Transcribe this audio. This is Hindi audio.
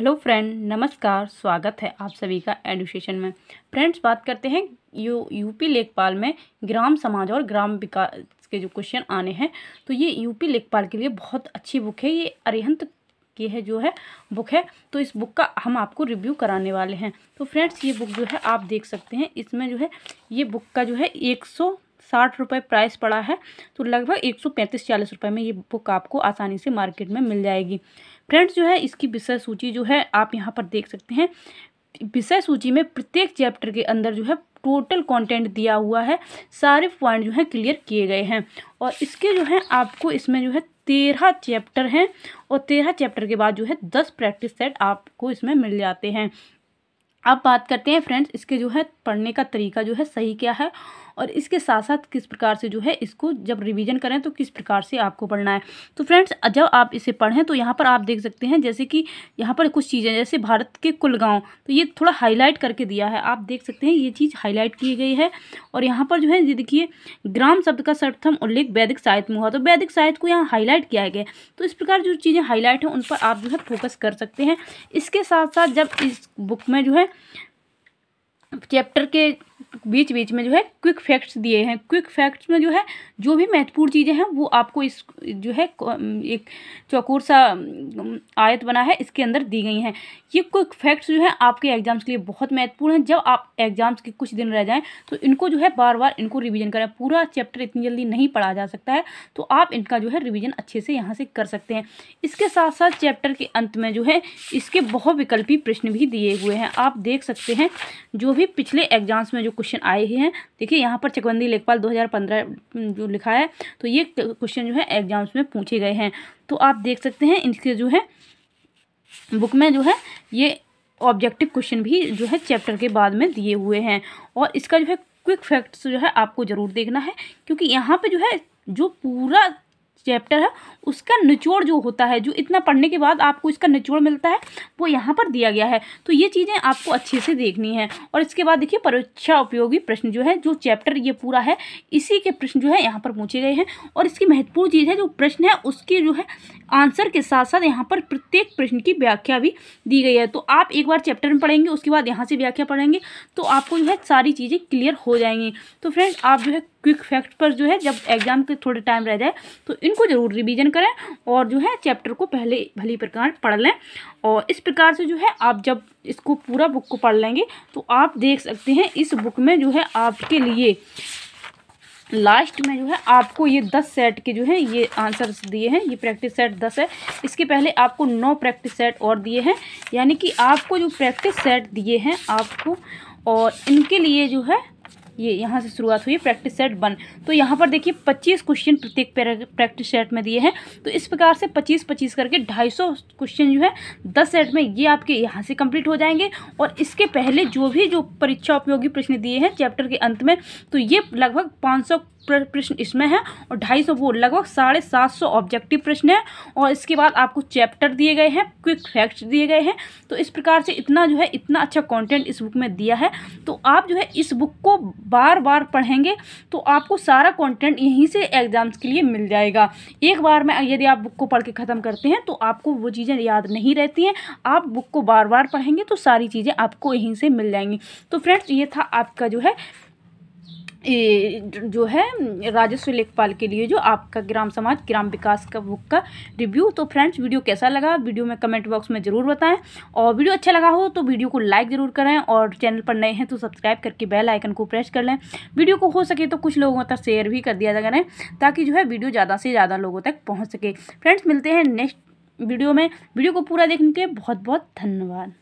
हेलो फ्रेंड नमस्कार स्वागत है आप सभी का एडुकेशन में फ्रेंड्स बात करते हैं यू यूपी लेखपाल में ग्राम समाज और ग्राम विकास के जो क्वेश्चन आने हैं तो ये यूपी लेखपाल के लिए बहुत अच्छी बुक है ये अरिहंत की है जो है बुक है तो इस बुक का हम आपको रिव्यू कराने वाले हैं तो फ्रेंड्स ये बुक जो है आप देख सकते हैं इसमें जो है ये बुक का जो है एक सौ साठ रुपये प्राइस पड़ा है तो लगभग एक सौ पैंतीस चालीस रुपये में ये बुक आपको आसानी से मार्केट में मिल जाएगी फ्रेंड्स जो है इसकी विषय सूची जो है आप यहाँ पर देख सकते हैं विषय सूची में प्रत्येक चैप्टर के अंदर जो है टोटल कंटेंट दिया हुआ है सारे पॉइंट जो है क्लियर किए गए हैं और इसके जो है आपको इसमें जो है तेरह चैप्टर हैं और तेरह चैप्टर के बाद जो है दस प्रैक्टिस सेट आपको इसमें मिल जाते हैं अब बात करते हैं फ्रेंड्स इसके जो है पढ़ने का तरीका जो है सही क्या है और इसके साथ साथ किस प्रकार से जो है इसको जब रिविज़न करें तो किस प्रकार से आपको पढ़ना है तो फ्रेंड्स जब आप इसे पढ़ें तो यहाँ पर आप देख सकते हैं जैसे कि यहाँ पर कुछ चीज़ें जैसे भारत के कुल गाँव तो ये थोड़ा हाईलाइट करके दिया है आप देख सकते हैं ये चीज़ हाईलाइट की गई है और यहाँ पर जो है ये देखिए ग्राम शब्द का सर्वथम उल्लेख वैदिक साहित्य में हुआ तो वैदिक साहित्य को यहाँ हाईलाइट किया गया तो इस प्रकार जो चीज़ें हाईलाइट हैं उन पर आप जो है फोकस कर सकते हैं इसके साथ साथ जब इस बुक में जो है चैप्टर के बीच बीच में जो है क्विक फैक्ट्स दिए हैं क्विक फैक्ट्स में जो है जो भी महत्वपूर्ण चीज़ें हैं वो आपको इस जो है एक चौकोर सा आयत बना है इसके अंदर दी गई हैं ये क्विक फैक्ट्स जो है आपके एग्जाम्स के लिए बहुत महत्वपूर्ण हैं जब आप एग्जाम्स के कुछ दिन रह जाएँ तो इनको जो है बार बार इनको रिविजन करें पूरा चैप्टर इतनी जल्दी नहीं पढ़ा जा सकता है तो आप इनका जो है रिविजन अच्छे से यहाँ से कर सकते हैं इसके साथ साथ चैप्टर के अंत में जो है इसके बहुविकल्पी प्रश्न भी दिए हुए हैं आप देख सकते हैं जो भी पिछले एग्जाम्स में जो जो क्वेश्चन आए ही हैं देखिए यहाँ पर चकबंदी लेखपाल 2015 जो लिखा है तो ये क्वेश्चन जो है एग्जाम्स में पूछे गए हैं तो आप देख सकते हैं इनके जो है बुक में जो है ये ऑब्जेक्टिव क्वेश्चन भी जो है चैप्टर के बाद में दिए हुए हैं और इसका जो है क्विक फैक्ट्स जो है आपको ज़रूर देखना है क्योंकि यहाँ पर जो है जो पूरा चैप्टर है उसका निचोड़ जो होता है जो इतना पढ़ने के बाद आपको इसका निचोड़ मिलता है वो यहाँ पर दिया गया है तो ये चीज़ें आपको अच्छे से देखनी है और इसके बाद देखिए परीक्षा उपयोगी प्रश्न जो है जो चैप्टर ये पूरा है इसी के प्रश्न जो है यहाँ पर पूछे गए हैं और इसकी महत्वपूर्ण चीज़ है जो प्रश्न है उसकी जो है आंसर के साथ साथ यहाँ पर प्रत्येक प्रश्न की व्याख्या भी दी गई है तो आप एक बार चैप्टर में पढ़ेंगे उसके बाद यहाँ से व्याख्या पढ़ेंगे तो आपको जो है सारी चीज़ें क्लियर हो जाएंगी तो फ्रेंड्स आप जो है क्विक फैक्ट पर जो है जब एग्जाम के थोड़े टाइम रह जाए तो इनको ज़रूर रिवीजन करें और जो है चैप्टर को पहले भली प्रकार पढ़ लें और इस प्रकार से जो है आप जब इसको पूरा बुक को पढ़ लेंगे तो आप देख सकते हैं इस बुक में जो है आपके लिए लास्ट में जो है आपको ये दस सेट के जो है ये आंसर्स दिए हैं ये प्रैक्टिस सेट दस है इसके पहले आपको नौ प्रैक्टिस सेट और दिए हैं यानी कि आपको जो प्रैक्टिस सेट दिए हैं आपको और इनके लिए जो है ये यहाँ से शुरुआत हुई प्रैक्टिस सेट वन तो यहाँ पर देखिए पच्चीस क्वेश्चन प्रत्येक प्रैक्टिस सेट में दिए हैं तो इस प्रकार से पच्चीस पच्चीस करके ढाई सौ क्वेश्चन जो है दस सेट में ये आपके यहाँ से कंप्लीट हो जाएंगे और इसके पहले जो भी जो परीक्षा उपयोगी प्रश्न दिए हैं चैप्टर के अंत में तो ये लगभग पाँच प्रश्न इसमें है और ढाई सौ वो लगभग साढ़े सात सौ ऑब्जेक्टिव प्रश्न है और इसके बाद आपको चैप्टर दिए गए हैं क्विक फैक्ट्स दिए गए हैं तो इस प्रकार से इतना जो है इतना अच्छा कंटेंट इस बुक में दिया है तो आप जो है इस बुक को बार बार पढ़ेंगे तो आपको सारा कंटेंट यहीं से एग्ज़ाम्स के लिए मिल जाएगा एक बार में यदि आप बुक को पढ़ के ख़त्म करते हैं तो आपको वो चीज़ें याद नहीं रहती हैं आप बुक को बार बार पढ़ेंगे तो सारी चीज़ें आपको यहीं से मिल जाएंगी तो फ्रेंड्स ये था आपका जो है जो है राजस्व लेखपाल के लिए जो आपका ग्राम समाज ग्राम विकास का बुक का रिव्यू तो फ्रेंड्स वीडियो कैसा लगा वीडियो में कमेंट बॉक्स में ज़रूर बताएं और वीडियो अच्छा लगा हो तो वीडियो को लाइक ज़रूर करें और चैनल पर नए हैं तो सब्सक्राइब करके बेल आइकन को प्रेस कर लें वीडियो को हो सके तो कुछ लोगों तक शेयर भी कर दिया करें ताकि जो है वीडियो ज़्यादा से ज़्यादा लोगों तक पहुँच सके फ्रेंड्स मिलते हैं नेक्स्ट वीडियो में वीडियो को पूरा देखने के लिए बहुत बहुत धन्यवाद